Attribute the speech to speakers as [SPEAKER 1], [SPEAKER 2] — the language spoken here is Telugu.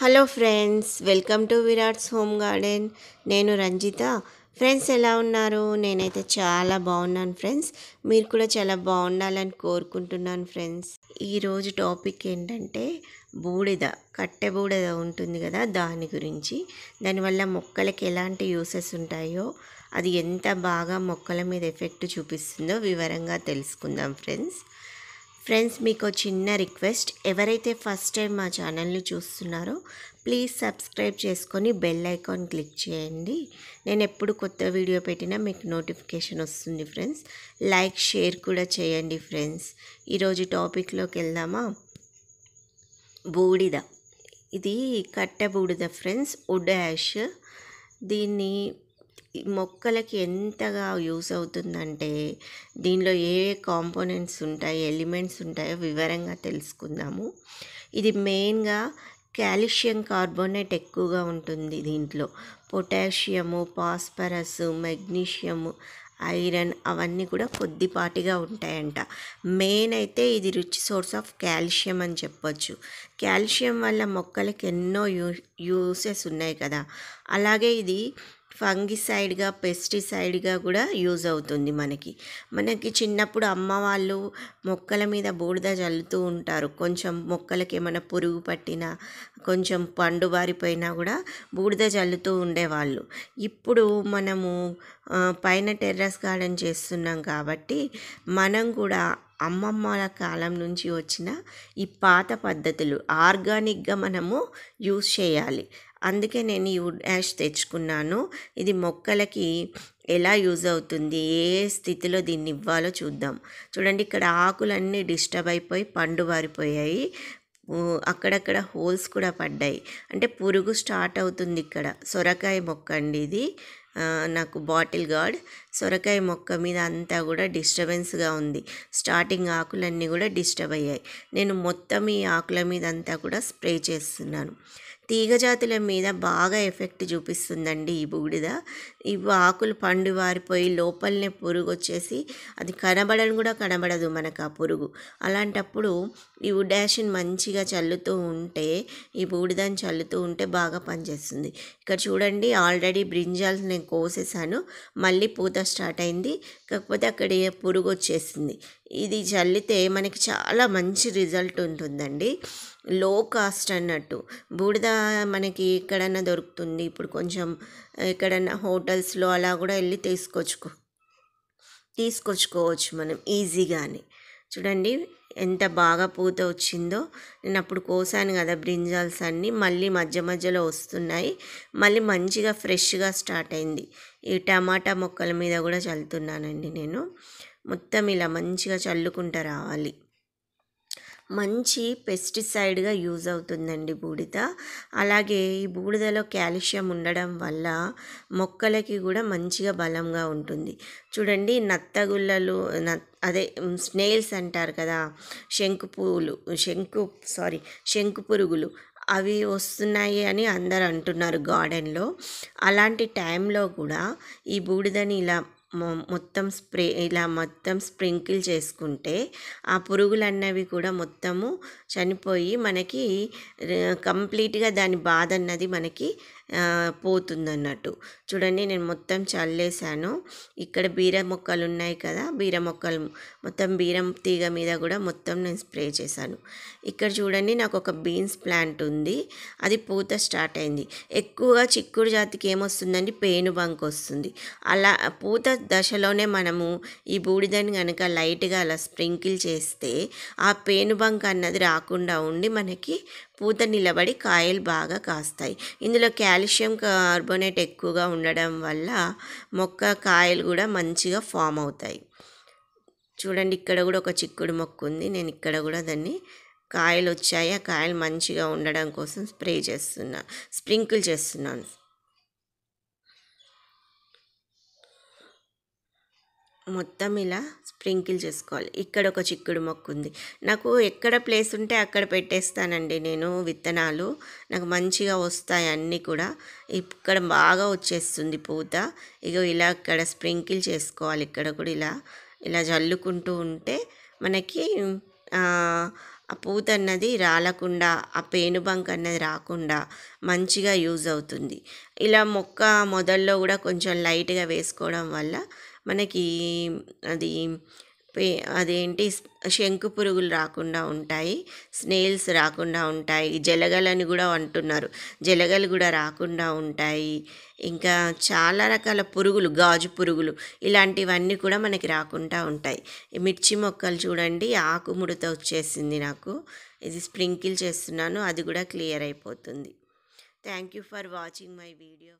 [SPEAKER 1] hello friends welcome to Virat's home garden నేను రంజిత ఫ్రెండ్స్ ఎలా ఉన్నారు నేనైతే చాలా బాగున్నాను ఫ్రెండ్స్ మీరు కూడా చాలా బాగుండాలని కోరుకుంటున్నాను ఫ్రెండ్స్ ఈరోజు టాపిక్ ఏంటంటే బూడిద కట్టె బూడిద ఉంటుంది కదా దాని గురించి దానివల్ల మొక్కలకి ఎలాంటి యూసెస్ ఉంటాయో అది ఎంత బాగా మొక్కల మీద ఎఫెక్ట్ చూపిస్తుందో వివరంగా తెలుసుకుందాం ఫ్రెండ్స్ ఫ్రెండ్స్ మీకు చిన్న రిక్వెస్ట్ ఎవరైతే ఫస్ట్ టైం మా ఛానల్ని చూస్తున్నారో ప్లీజ్ సబ్స్క్రైబ్ చేసుకొని బెల్ ఐకాన్ క్లిక్ చేయండి నేను ఎప్పుడు కొత్త వీడియో పెట్టినా మీకు నోటిఫికేషన్ వస్తుంది ఫ్రెండ్స్ లైక్ షేర్ కూడా చేయండి ఫ్రెండ్స్ ఈరోజు టాపిక్లోకి వెళ్దామా బూడిద ఇది కట్ట బూడిద ఫ్రెండ్స్ వుడ్ యాష్ దీన్ని మొక్కలకి ఎంతగా యూస్ అవుతుందంటే దీనిలో ఏ ఏ కాంపోనెంట్స్ ఉంటాయి ఎలిమెంట్స్ ఉంటాయో వివరంగా తెలుసుకుందాము ఇది మెయిన్గా కాల్షియం కార్బోనేట్ ఎక్కువగా ఉంటుంది దీంట్లో పొటాషియము పాస్పరస్ మెగ్నీషియము ఐరన్ అవన్నీ కూడా కొద్దిపాటిగా ఉంటాయంట మెయిన్ అయితే ఇది రిచ్ సోర్స్ ఆఫ్ కాల్షియం అని చెప్పొచ్చు కాల్షియం వల్ల మొక్కలకి ఎన్నో యూ యూసెస్ ఉన్నాయి కదా అలాగే ఇది ఫంగిసైడ్గా పెస్టిసైడ్గా కూడా యూజ్ అవుతుంది మనకి మనకి చిన్నప్పుడు అమ్మ వాళ్ళు మొక్కల మీద బూడిద చల్లుతూ ఉంటారు కొంచెం మొక్కలకి ఏమైనా పురుగు పట్టినా కొంచెం పండు బారిపోయినా కూడా బూడిద చల్లుతూ ఉండేవాళ్ళు ఇప్పుడు మనము పైన టెర్రస్ గార్డెన్ చేస్తున్నాం కాబట్టి మనం కూడా అమ్మమ్మల కాలం నుంచి వచ్చిన ఈ పాత పద్ధతులు ఆర్గానిక్గా మనము యూస్ చేయాలి అందుకే నేను ఈ వుడ్ యాష్ తెచ్చుకున్నాను ఇది మొక్కలకి ఎలా యూజ్ అవుతుంది ఏ స్థితిలో దీన్ని ఇవ్వాలో చూద్దాం చూడండి ఇక్కడ ఆకులన్నీ డిస్టర్బ్ అయిపోయి పండు వారిపోయాయి అక్కడక్కడ హోల్స్ కూడా పడ్డాయి అంటే పురుగు స్టార్ట్ అవుతుంది ఇక్కడ సొరకాయ మొక్క అండి ఇది నాకు బాటిల్ గాడ్ సొరకాయ మొక్క మీద అంతా కూడా డిస్టర్బెన్స్గా ఉంది స్టార్టింగ్ ఆకులన్నీ కూడా డిస్టర్బ్ అయ్యాయి నేను మొత్తం ఈ ఆకుల మీద అంతా కూడా స్ప్రే చేస్తున్నాను తీగజాతుల మీద బాగా ఎఫెక్ట్ చూపిస్తుందండి ఈ బూడిద ఇవి ఆకులు పండు వారిపోయి లోపలనే పురుగు వచ్చేసి అది కనబడని కూడా కనబడదు మనకు ఆ పురుగు అలాంటప్పుడు ఈ వుడ్ మంచిగా చల్లుతూ ఉంటే ఈ బూడిదని చల్లుతూ ఉంటే బాగా పనిచేస్తుంది ఇక్కడ చూడండి ఆల్రెడీ బ్రింజాల్స్ నేను కోసేసాను మళ్ళీ పూత స్టార్ట్ అయింది కాకపోతే అక్కడ పురుగు వచ్చేసింది ఇది చల్లితే మనకి చాలా మంచి రిజల్ట్ ఉంటుందండి లో కాస్ట్ అన్నట్టు బూడిద మనకి ఎక్కడన్నా దొరుకుతుంది ఇప్పుడు కొంచెం ఎక్కడన్నా హోటల్స్లో అలా కూడా వెళ్ళి తీసుకొచ్చుకో తీసుకొచ్చుకోవచ్చు మనం ఈజీగానే చూడండి ఎంత బాగా పూత వచ్చిందో నేను అప్పుడు కోసాను కదా బ్రింజాల్స్ అన్నీ మళ్ళీ మధ్య మధ్యలో వస్తున్నాయి మళ్ళీ మంచిగా ఫ్రెష్గా స్టార్ట్ అయింది ఈ టమాటా మొక్కల మీద కూడా చల్లుతున్నానండి నేను మొత్తం ఇలా మంచిగా చల్లుకుంటా రావాలి మంచి పెస్టిసైడ్గా యూజ్ అవుతుందండి బూడిద అలాగే ఈ బూడిదలో కాల్షియం ఉండడం వల్ల మొక్కలకి కూడా మంచిగా బలంగా ఉంటుంది చూడండి నత్తగుల్లలు నత్ అదే స్నేల్స్ అంటారు కదా శంకు పువ్వులు శంకు సారీ శంకు పురుగులు అవి వస్తున్నాయి అని అందరు అంటున్నారు గార్డెన్లో అలాంటి టైంలో కూడా ఈ బూడిదని ఇలా మొత్తం స్ప్రే ఇలా మొత్తం స్ప్రింకిల్ చేసుకుంటే ఆ పురుగులు అన్నవి కూడా మొత్తము చనిపోయి మనకి కంప్లీట్గా దాని బాధ అన్నది మనకి పోతుందన్నట్టు చూడండి నేను మొత్తం చల్లేసాను ఇక్కడ బీర మొక్కలు ఉన్నాయి కదా బీర మొక్కలు మొత్తం బీరం తీగ మీద కూడా మొత్తం నేను స్ప్రే చేశాను ఇక్కడ చూడండి నాకు ఒక బీన్స్ ప్లాంట్ ఉంది అది పూత స్టార్ట్ అయింది ఎక్కువగా చిక్కుడు జాతికి ఏమొస్తుందండి పేను బంక్ వస్తుంది అలా పూత దశలోనే మనము ఈ బూడిదని కనుక లైట్గా అలా స్ప్రింకిల్ చేస్తే ఆ పేను బంక్ అన్నది రాకుండా ఉండి మనకి పూత నిలబడి కాయలు బాగా కాస్తాయి ఇందులో కాల్షియం కార్బోనేట్ ఎక్కువగా ఉండడం వల్ల మొక్క కాయలు కూడా మంచిగా ఫామ్ అవుతాయి చూడండి ఇక్కడ కూడా ఒక చిక్కుడు మొక్క ఉంది నేను ఇక్కడ కూడా దాన్ని కాయలు వచ్చాయి ఆ కాయలు మంచిగా ఉండడం కోసం స్ప్రే చేస్తున్నా స్ప్రింకిల్ చేస్తున్నాను మొత్తం ఇలా స్ప్రింకిల్ చేసుకోవాలి ఇక్కడ ఒక చిక్కుడు మొక్క ఉంది నాకు ఎక్కడ ప్లేస్ ఉంటే అక్కడ పెట్టేస్తానండి నేను విత్తనాలు నాకు మంచిగా వస్తాయి అన్నీ కూడా ఇక్కడ బాగా వచ్చేస్తుంది పూత ఇక ఇలా ఇక్కడ స్ప్రింకిల్ చేసుకోవాలి ఇక్కడ కూడా ఇలా ఇలా జల్లుకుంటూ ఉంటే మనకి ఆ పూత అన్నది రాలకుండా ఆ పేనుబంక్ అన్నది రాకుండా మంచిగా యూజ్ అవుతుంది ఇలా మొక్క మొదల్లో కూడా కొంచెం లైట్గా వేసుకోవడం వల్ల మనకి అది అదేంటి శంకు పురుగులు రాకుండా ఉంటాయి స్నేల్స్ రాకుండా ఉంటాయి జలగలని కూడా అంటున్నారు జలగలు కూడా రాకుండా ఉంటాయి ఇంకా చాలా రకాల పురుగులు గాజు పురుగులు ఇలాంటివన్నీ కూడా మనకి రాకుండా ఉంటాయి మిర్చి మొక్కలు చూడండి ఆకు ముడత వచ్చేసింది నాకు ఇది స్ప్రింకిల్ చేస్తున్నాను అది కూడా క్లియర్ అయిపోతుంది thank you for watching my video